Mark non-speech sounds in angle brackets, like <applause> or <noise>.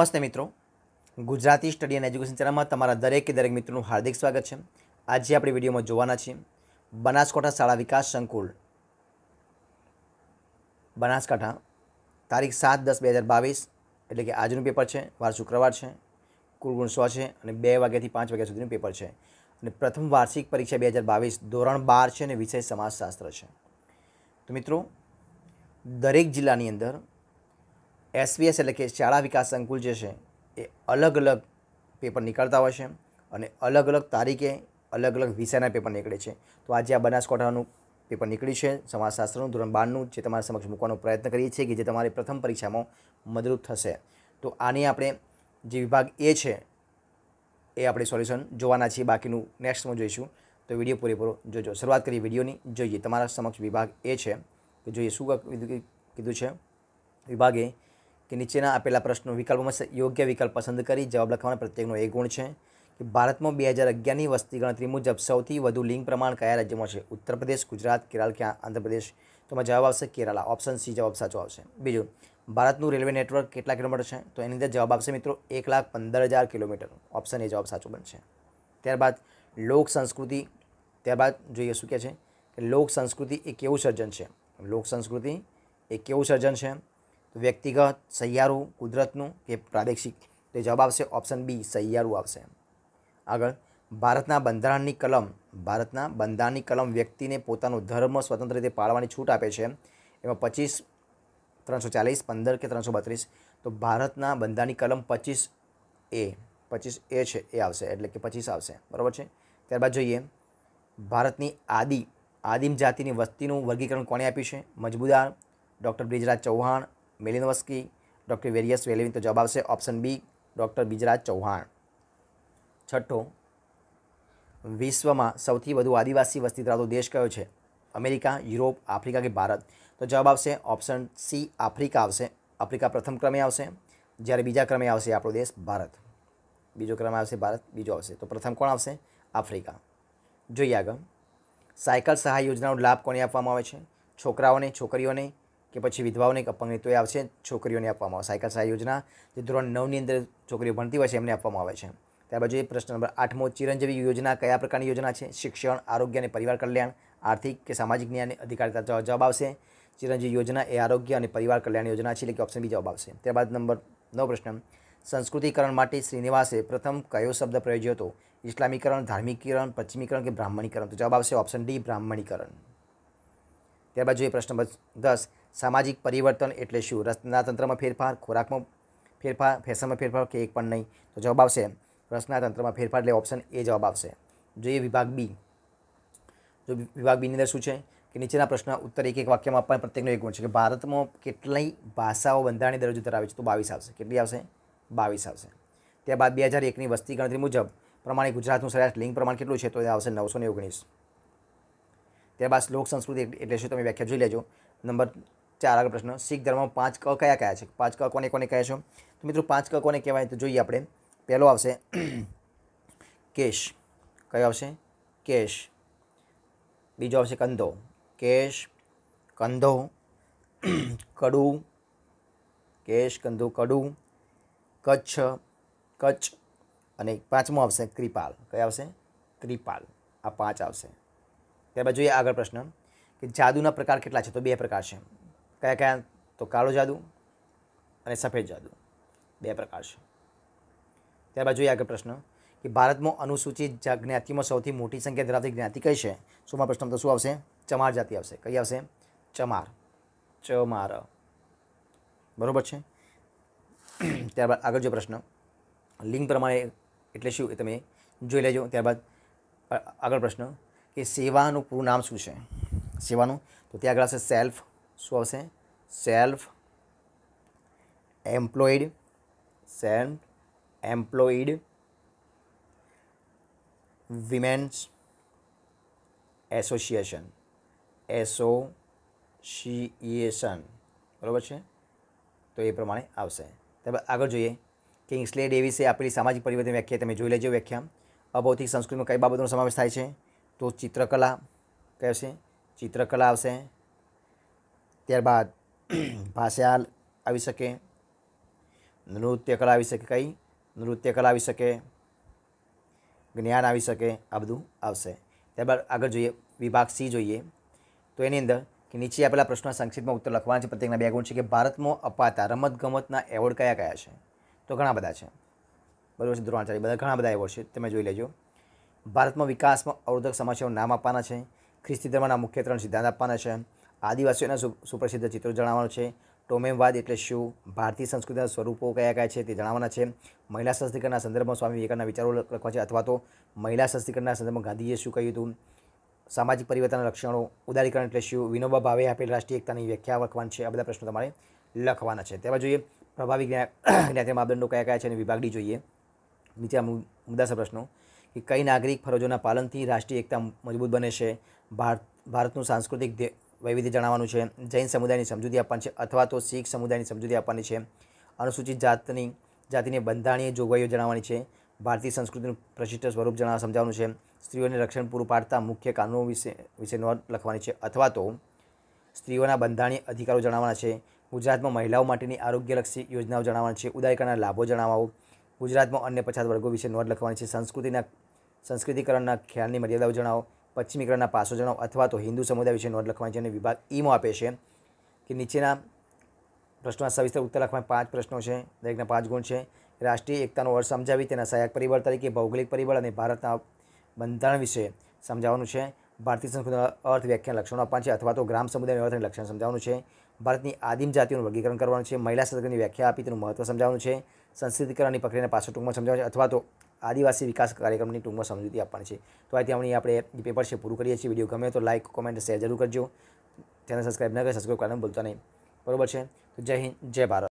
નમસ્તે મિત્રો Gujarati study and education ચેનલમાં તમારા દરેકે દરેક મિત્રોનું હાર્દિક સ્વાગત છે આજે આપણે વિડીયોમાં જોવાના છીએ બનાસકાંઠા શાળા વિકાસ સંકુલ બનાસકાંઠા તારીખ સાત દસ બે હજાર બાવીસ એટલે કે આજનું પેપર છે વાર શુક્રવાર છે કુલ ગુણ સો છે અને બે વાગ્યાથી પાંચ વાગ્યા સુધીનું પેપર છે અને પ્રથમ વાર્ષિક પરીક્ષા બે હજાર બાવીસ ધોરણ બાર છે અને વિષય સમાજશાસ્ત્ર છે તો મિત્રો દરેક જિલ્લાની અંદર એસવીએસ એટલે કે શાળા વિકાસ સંકુલ જે છે એ અલગ અલગ પેપર નીકળતા હોય છે અને અલગ અલગ તારીખે અલગ અલગ વિષયના પેપર નીકળે છે તો આજે આ બનાસકાંઠાનું પેપર નીકળ્યું છે સમાજશાસ્ત્રનું ધોરણ બારનું જે તમારા સમક્ષ મૂકવાનો પ્રયત્ન કરીએ છીએ કે જે તમારી પ્રથમ પરીક્ષામાં મદદરૂપ થશે તો આની આપણે જે વિભાગ એ છે એ આપણે સોલ્યુશન જોવાના છીએ બાકીનું નેક્સ્ટમાં જોઈશું તો વિડીયો પૂરેપૂરો જોજો શરૂઆત કરીએ વિડીયોની જોઈએ તમારા સમક્ષ વિભાગ એ છે કે જોઈએ શું કીધું કીધું છે વિભાગે કે નીચેના આપેલા પ્રશ્નો વિકલ્પોમાં યોગ્ય વિકલ્પ પસંદ કરી જવાબ લખવાનો પ્રત્યેકનો એ ગુણ છે કે ભારતમાં બે હજાર અગિયારની વસ્તી ગણતરી મુજબ સૌથી વધુ લિંગ પ્રમાણ કયા રાજ્યમાં છે ઉત્તર પ્રદેશ ગુજરાત કેરળ કે આંધ્રપ્રદેશ તોમાં જવાબ આવશે કેરાલા ઓપ્શન સી જવાબ સાચો આવશે બીજું ભારતનું રેલવે નેટવર્ક કેટલા કિલોમીટર છે તો એની અંદર જવાબ આવશે મિત્રો એક લાખ પંદર હજાર કિલોમીટર ઓપ્શન એ જવાબ સાચો બનશે ત્યારબાદ લોક સંસ્કૃતિ ત્યારબાદ જોઈએ શું કહે છે કે લોક સંસ્કૃતિ એ કેવું સર્જન છે લોક સંસ્કૃતિ એ કેવું સર્જન છે તો વ્યક્તિગત સૈયારું કુદરતનું કે પ્રાદેશિક તો જવાબ આવશે ઓપ્શન બી સૈયારું આવશે આગળ ભારતના બંધારણની કલમ ભારતના બંધારણની કલમ વ્યક્તિને પોતાનો ધર્મ સ્વતંત્ર રીતે પાળવાની છૂટ આપે છે એમાં પચીસ ત્રણસો ચાલીસ પંદર કે ત્રણસો બત્રીસ તો ભારતના બંધારણની કલમ પચીસ એ પચીસ એ છે એ આવશે એટલે કે પચીસ આવશે બરાબર છે ત્યારબાદ જોઈએ ભારતની આદિ આદિમ જાતિની વસ્તીનું વર્ગીકરણ કોણે આપ્યું છે Majumdar doctor Brijraj Chauhan Malinowski doctor Verrier Elwin તો જવાબ આવશે option B doctor Brijraj Chauhan છઠ્ઠો વિશ્વમાં સૌથી વધુ આદિવાસી વસ્તી ધરાવતો દેશ કયો છે અમેરિકા યુરોપ આફ્રિકા કે ભારત તો જવાબ આવશે ઓપ્શન સી આફ્રિકા આવશે આફ્રિકા પ્રથમ ક્રમે આવશે જ્યારે બીજા ક્રમે આવશે આપણો દેશ ભારત બીજો ક્રમે આવશે ભારત બીજો આવશે તો પ્રથમ કોણ આવશે આફ્રિકા જોઈએ આગળ સાયકલ સહાય યોજનાનો લાભ કોને આપવામાં આવે છે છોકરાઓને છોકરીઓને કે પછી વિધવાઓને અપંગની તો એ આવશે છોકરીઓને આપવામાં આવશે સાયકલ સહાય યોજના જે ધોરણ નવની અંદર છોકરીઓ ભણતી હોય છે એમને આપવામાં આવે છે ત્યારબાદ જોઈએ પ્રશ્ન નંબર આઠમો ચિરંજીવી યોજના કયા પ્રકારની યોજના છે શિક્ષણ આરોગ્ય અને પરિવાર કલ્યાણ આર્થિક કે સામાજિક ન્યાય અને અધિકારિતા જવાબ આવશે ચિરંજીવી યોજના એ આરોગ્ય અને પરિવાર કલ્યાણ યોજના છે એટલે કે ઓપ્શન બી જવાબ આવશે ત્યારબાદ નંબર નવ પ્રશ્ન સંસ્કૃતિકરણ માટે શ્રીનિવાસે પ્રથમ કયો શબ્દ પ્રયોજ્યો હતો ઇસ્લામીકરણ ધાર્મિકીકરણ પશ્ચિમીકરણ કે બ્રાહ્મણીકરણ તો જવાબ આવશે ઓપ્શન ડી બ્રાહ્મણીકરણ ત્યારબાદ જોઈએ પ્રશ્ન નંબર દસ સામાજિક પરિવર્તન એટલે શું રચનાતંત્રમાં ફેરફાર ખોરાકમાં ફેરફાર ફેશનમાં ફેરફાર કે એક પણ નહીં તો જવાબ આવશે રચનાતંત્રમાં ફેરફાર એટલે ઓપ્શન એ જવાબ આવશે જોઈએ વિભાગ બી જો વિભાગ બીની અંદર શું છે કે નીચેના પ્રશ્ન ઉત્તર એક એક વાક્યમાં પણ પ્રત્યેકનો એક ગુણ છે કે ભારતમાં કેટલી ભાષાઓ બંધારણી દરજ્જો ધરાવે છે તો બાવીસ આવશે કેટલી આવશે બાવીસ આવશે ત્યારબાદ બે હજાર એકની વસ્તી ગણતરી મુજબ પ્રમાણે ગુજરાતનું સરેરાશ લિંગ પ્રમાણ કેટલું છે તો એ આવશે નવસો ને ઓગણીસ ત્યારબાદ લોક સંસ્કૃતિ એટલે શું તમે વ્યાખ્યા જોઈ લેજો નંબર ચાર આગળ પ્રશ્ન શીખ ધર્મમાં પાંચ ક કયા કયા છે પાંચ ક કોને કોને કહે છો તો મિત્રો પાંચ ક કોને કહેવાય તો જોઈએ આપણે પહેલો આવશે <clears throat> કેશ કયો આવશે કેશ બીજો આવશે કંધો કેશ કંધો <clears throat> કડું કેશ કંધો કડું કચ્છ કચ્છ અને પાંચમો આવશે ક્રિપાલ કયા આવશે ત્રિપાલ આ પાંચ આવશે ત્યારબાદ જોઈએ આગળ પ્રશ્ન કે જાદુના પ્રકાર કેટલા છે તો બે પ્રકાર છે કયા કયા તો કાળો જાદુ અને સફેદ જાદુ બે પ્રકાર છે ત્યારબાદ જોઈએ આગળ પ્રશ્ન કે ભારતમાં અનુસૂચિત જ્ઞાતિમાં સૌથી મોટી સંખ્યા ધરાવતી જ્ઞાતિ કઈ છે સોમાં પ્રશ્ન તો શું આવશે ચમાર જાતિ આવશે કઈ આવશે ચમાર ચમાર બરાબર છે ત્યારબાદ આગળ જે પ્રશ્ન લિંગ પ્રમાણે એટલે શું એ તમે જોઈ લેજો ત્યારબાદ આગળ પ્રશ્ન કે સેવાનું પૂરું નામ શું છે સેવાનું તો ત્યાં આગળ આવશે સેલ્ફ શું આવશે self employed self employed women's association association બરાબર છે તો એ પ્રમાણે આવશે ત્યારબાદ આગળ જોઈએ કે કિંગ્સલે ડેવિસે આપેલી સામાજિક પરિવર્તન વ્યાખ્યા તમે જોઈ લેજો વ્યાખ્યા અભૌતિક સંસ્કૃતિમાં કઈ બાબતોનો સમાવેશ થાય છે તો ચિત્રકલા કહેશે ચિત્રકલા આવશે ત્યારબાદ ભાષ્યાલ આવી શકે નૃત્ય કલા આવી શકે કઈ નૃત્ય કલા આવી શકે જ્ઞાન આવી શકે આ બધું આવશે ત્યારબાદ આગળ જોઈએ વિભાગ સી જોઈએ તો એની અંદર કે નીચે આપેલા પ્રશ્ન સંક્ષિપ્તમાં ઉત્તર લખવાના છે પ્રત્યેકના બે ગુણ છે કે ભારતમાં અપાતા રમતગમતના એવોર્ડ કયા કયા છે તો ઘણા બધા છે બરોબર છે ધોરણાચાર્ય બધા ઘણા બધા એવોર્ડ છે તમે જોઈ લેજો ભારતમાં વિકાસમાં અવરોધક સમસ્યાઓ નામ આપવાના છે ખ્રિસ્તી ધર્મના મુખ્ય ત્રણ સિદ્ધાંત આપવાના છે આદિવાસીઓના સુપ્રસિદ્ધ ચિત્રો જણાવવાનું છે ટોમેમવાદ એટલે શું ભારતીય સંસ્કૃતિના સ્વરૂપો કયા કયા છે તે જણાવવાના છે મહિલા સશક્તિકરણના સંદર્ભમાં સ્વામી વિવેકાનંદના વિચારો લખવા છે અથવા તો મહિલા સશક્તિકરણના સંદર્ભમાં ગાંધીજીએ શું કહ્યું હતું સામાજિક પરિવર્તનના લક્ષણો ઉદારીકરણ એટલે શું વિનોબા ભાવે આપેલ રાષ્ટ્રીય એકતાની વ્યાખ્યા લખવાની છે આ બધા પ્રશ્નો તમારે લખવાના છે ત્યારબાદ જોઈએ પ્રભાવી જ્ઞાતિ માપદંડો કયા કયા છે અને વિભાગ જોઈએ નીચે આ મુદ્દાસર પ્રશ્નો કે કઈ નાગરિક ફરજોના પાલનથી રાષ્ટ્રીય એકતા મજબૂત બને છે ભારત ભારતનું સાંસ્કૃતિક વૈવિધ્ય જણાવવાનું છે જૈન સમુદાયની સમજૂતી આપવાની છે અથવા તો શીખ સમુદાયની સમજૂતી આપવાની છે અનુસૂચિત જાતની જાતિની બંધારણીય જોગવાઈઓ જણાવવાની છે ભારતીય સંસ્કૃતિનું પ્રશિષ્ટ સ્વરૂપ જણાવવા સમજાવવાનું છે સ્ત્રીઓને રક્ષણ પૂરું પાડતા મુખ્ય કાનૂનો વિશે વિશે નોંધ લખવાની છે અથવા તો સ્ત્રીઓના બંધારણીય અધિકારો જણાવવાના છે ગુજરાતમાં મહિલાઓ માટેની આરોગ્યલક્ષી યોજનાઓ જણાવવાની છે ઉદારીકરણના લાભો જણાવો ગુજરાતમાં અન્ય પછાત વર્ગો વિશે નોંધ લખવાની છે સંસ્કૃતિના સંસ્કૃતિકરણના ખ્યાલની મર્યાદાઓ જણાવો પશ્ચિમી કળના પાસો અથવા તો હિન્દુ સમુદાય વિશે નોંધ લખવાની છે વિભાગ ઈમાં આપે છે કે નીચેના પ્રશ્નોના સવિસ્તર ઉત્તર લખવાના પાંચ પ્રશ્નો છે દરેકના પાંચ ગુણ છે રાષ્ટ્રીય એકતાનો અર્થ સમજાવી તેના સહાયક પરિબળ તરીકે ભૌગોલિક પરિબળ અને ભારતના બંધારણ વિશે સમજાવવાનું છે ભારતીય સંસ્કૃતિના અર્થ વ્યાખ્યા લક્ષણો આપવાનું છે અથવા તો ગ્રામ સમુદાયના અર્થ લક્ષણ સમજાવવાનું છે ભારતની આદિમ જાતિઓનું વર્ગીકરણ કરવાનું છે મહિલા સત્રની વ્યાખ્યા આપી તેનું મહત્વ સમજાવવાનું છે સંસ્કૃતિકરણની પ્રક્રિયાને પાછળ ટૂંકમાં સમજાવવાનું છે અથવા તો આદિવાસી વિકાસ કાર્યક્રમની ટૂંકમાં સમજૂતી આપવાની છે તો આ ત્યાં આપણે પેપર છે પૂરું કરીએ છીએ વિડીયો ગમે તો લાઇક કોમેન્ટ શેર જરૂર કરજો ચેનલ સબસ્ક્રાઈબ ન કરે સબસ્ક્રાઈબ કરવાનું ભૂલતા નહીં બરોબર છે તો જય હિન્દ જય ભારત